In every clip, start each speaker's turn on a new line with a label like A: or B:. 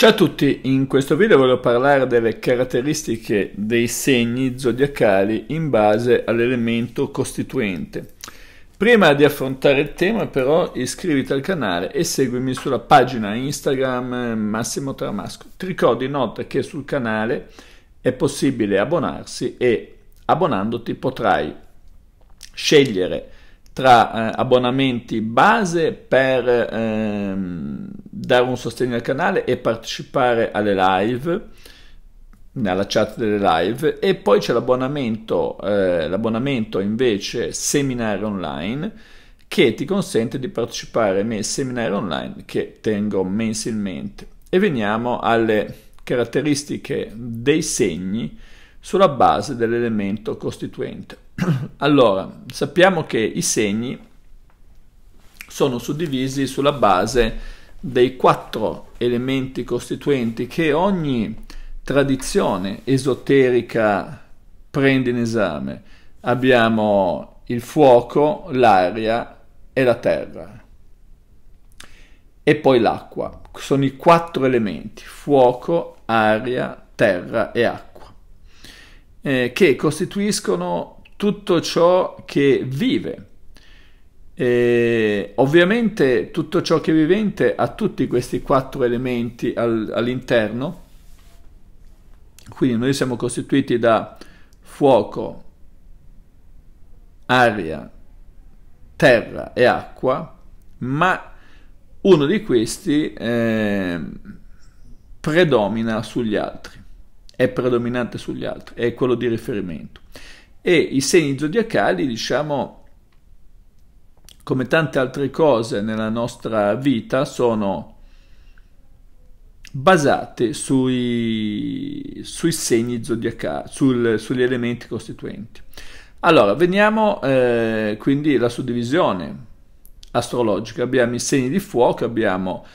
A: Ciao a tutti, in questo video voglio parlare delle caratteristiche dei segni zodiacali in base all'elemento costituente. Prima di affrontare il tema però iscriviti al canale e seguimi sulla pagina Instagram Massimo Tramasco. Ti ricordo inoltre che sul canale è possibile abbonarsi e abbonandoti potrai scegliere tra eh, abbonamenti base per ehm, dare un sostegno al canale e partecipare alle live, alla chat delle live, e poi c'è l'abbonamento, eh, l'abbonamento invece seminario online che ti consente di partecipare ai miei seminari online che tengo mensilmente. E veniamo alle caratteristiche dei segni sulla base dell'elemento costituente. allora, sappiamo che i segni sono suddivisi sulla base dei quattro elementi costituenti che ogni tradizione esoterica prende in esame. Abbiamo il fuoco, l'aria e la terra. E poi l'acqua. Sono i quattro elementi, fuoco, aria, terra e acqua eh, che costituiscono tutto ciò che vive. E ovviamente tutto ciò che è vivente ha tutti questi quattro elementi al, all'interno, quindi noi siamo costituiti da fuoco, aria, terra e acqua, ma uno di questi eh, predomina sugli altri è predominante sugli altri, è quello di riferimento. E i segni zodiacali, diciamo, come tante altre cose nella nostra vita, sono basate sui, sui segni zodiacali, sul, sugli elementi costituenti. Allora, veniamo eh, quindi alla suddivisione astrologica. Abbiamo i segni di fuoco, abbiamo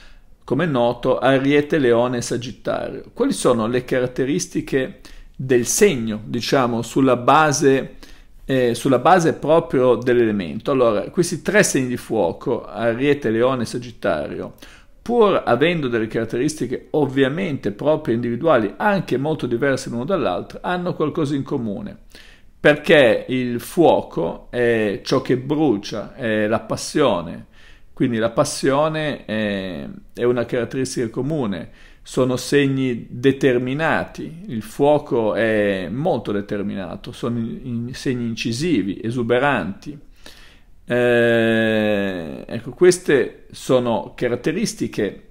A: come è noto, Ariete, Leone e Sagittario. Quali sono le caratteristiche del segno, diciamo, sulla base, eh, sulla base proprio dell'elemento? Allora, questi tre segni di fuoco, Ariete, Leone e Sagittario, pur avendo delle caratteristiche ovviamente proprie individuali, anche molto diverse l'uno dall'altro, hanno qualcosa in comune. Perché il fuoco è ciò che brucia, è la passione, quindi la passione è, è una caratteristica comune, sono segni determinati, il fuoco è molto determinato, sono in, segni incisivi, esuberanti. Eh, ecco, queste sono caratteristiche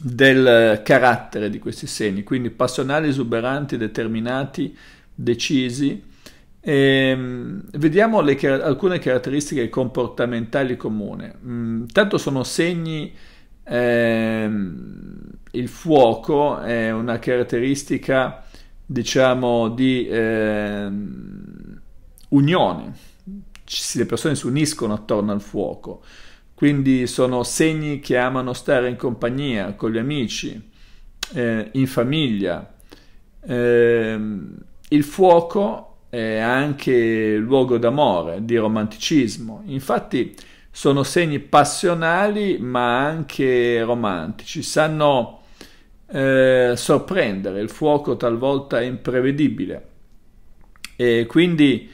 A: del carattere di questi segni, quindi passionali, esuberanti, determinati, decisi, Ehm, vediamo le, alcune caratteristiche comportamentali comune. Intanto mm, sono segni, ehm, il fuoco è una caratteristica diciamo di ehm, unione, Ci, le persone si uniscono attorno al fuoco, quindi sono segni che amano stare in compagnia, con gli amici, eh, in famiglia. Ehm, il fuoco è anche luogo d'amore, di romanticismo. Infatti sono segni passionali ma anche romantici, sanno eh, sorprendere, il fuoco talvolta imprevedibile e quindi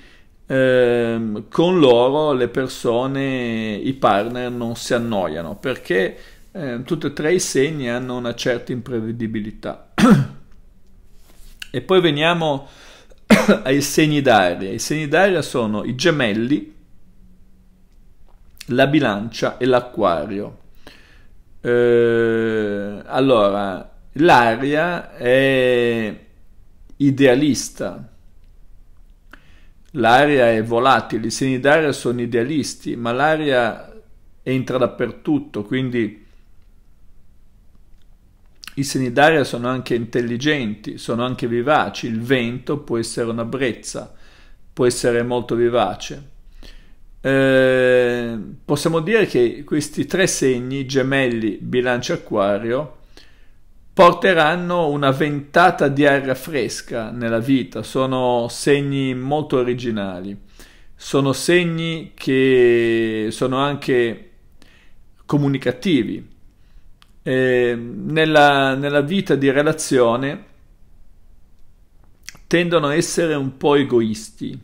A: eh, con loro le persone, i partner non si annoiano perché eh, tutti e tre i segni hanno una certa imprevedibilità. e poi veniamo ai segni d'aria. I segni d'aria sono i gemelli, la bilancia e l'acquario. Eh, allora, l'aria è idealista, l'aria è volatile, i segni d'aria sono idealisti, ma l'aria entra dappertutto, quindi i segni d'aria sono anche intelligenti, sono anche vivaci, il vento può essere una brezza, può essere molto vivace. Eh, possiamo dire che questi tre segni, gemelli, bilancia acquario, porteranno una ventata di aria fresca nella vita, sono segni molto originali, sono segni che sono anche comunicativi eh, nella, nella vita di relazione tendono a essere un po' egoisti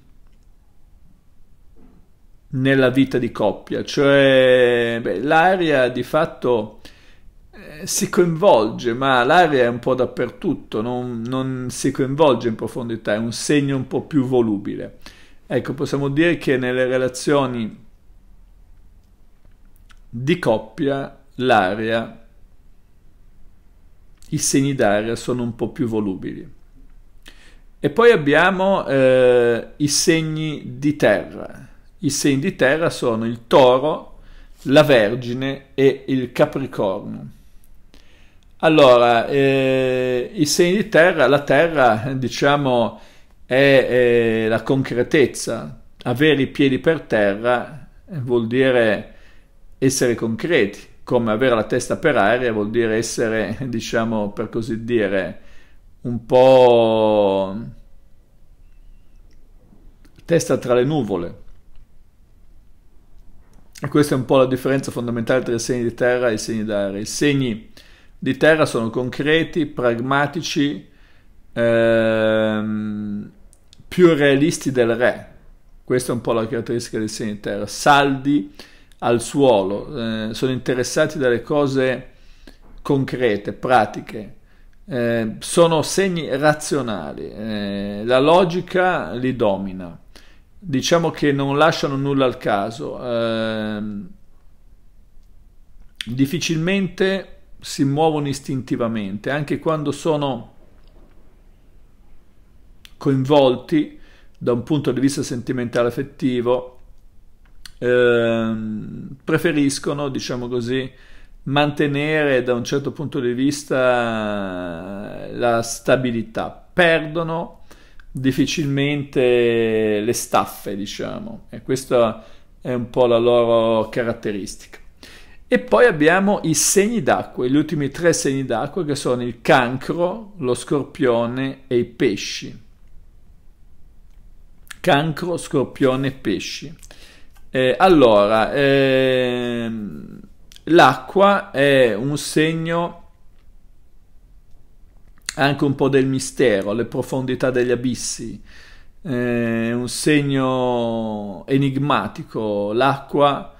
A: nella vita di coppia, cioè beh, l'aria di fatto eh, si coinvolge, ma l'aria è un po' dappertutto, non, non, si coinvolge in profondità, è un segno un po' più volubile. Ecco, possiamo dire che nelle relazioni di coppia l'aria i segni d'aria sono un po' più volubili. E poi abbiamo eh, i segni di terra. I segni di terra sono il toro, la vergine e il capricorno. Allora, eh, i segni di terra, la terra diciamo è, è la concretezza, avere i piedi per terra eh, vuol dire essere concreti, come avere la testa per aria vuol dire essere, diciamo, per così dire, un po' testa tra le nuvole. E questa è un po' la differenza fondamentale tra i segni di terra e i segni d'aria. I segni di terra sono concreti, pragmatici, ehm, più realisti del re. Questa è un po' la caratteristica dei segni di terra. Saldi, al suolo, eh, sono interessati dalle cose concrete, pratiche, eh, sono segni razionali, eh, la logica li domina, diciamo che non lasciano nulla al caso, ehm, difficilmente si muovono istintivamente, anche quando sono coinvolti da un punto di vista sentimentale affettivo, Ehm, preferiscono, diciamo così, mantenere da un certo punto di vista eh, la stabilità, perdono difficilmente le staffe, diciamo, e questa è un po' la loro caratteristica. E poi abbiamo i segni d'acqua, gli ultimi tre segni d'acqua che sono il cancro, lo scorpione e i pesci. Cancro, scorpione e pesci. Eh, allora, ehm, l'acqua è un segno anche un po' del mistero, le profondità degli abissi, eh, un segno enigmatico. L'acqua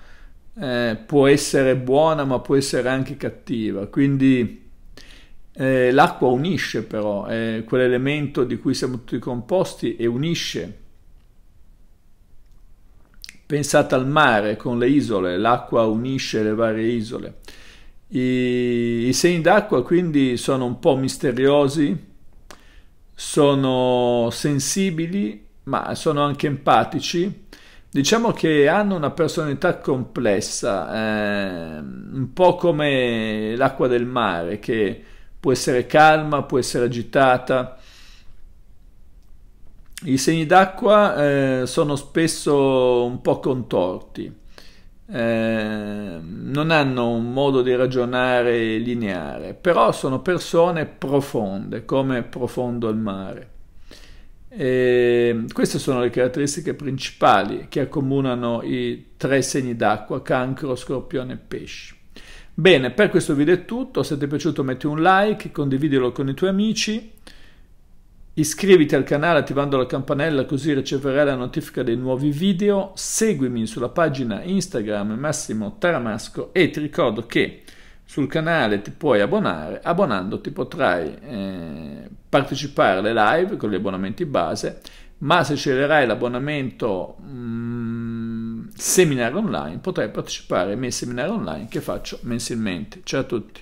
A: eh, può essere buona ma può essere anche cattiva, quindi eh, l'acqua unisce però, è eh, quell'elemento di cui siamo tutti composti e unisce Pensate al mare con le isole, l'acqua unisce le varie isole. I, i segni d'acqua quindi sono un po' misteriosi, sono sensibili, ma sono anche empatici. Diciamo che hanno una personalità complessa, eh, un po' come l'acqua del mare, che può essere calma, può essere agitata, i segni d'acqua eh, sono spesso un po' contorti, eh, non hanno un modo di ragionare lineare, però sono persone profonde, come profondo il mare. E queste sono le caratteristiche principali che accomunano i tre segni d'acqua, cancro, scorpione e pesci. Bene, per questo video è tutto, se ti è piaciuto metti un like, condividilo con i tuoi amici. Iscriviti al canale attivando la campanella così riceverai la notifica dei nuovi video, seguimi sulla pagina Instagram Massimo Taramasco e ti ricordo che sul canale ti puoi abbonare, abbonandoti potrai eh, partecipare alle live con gli abbonamenti base, ma se sceglierai l'abbonamento mm, seminario online potrai partecipare ai miei seminari online che faccio mensilmente. Ciao a tutti!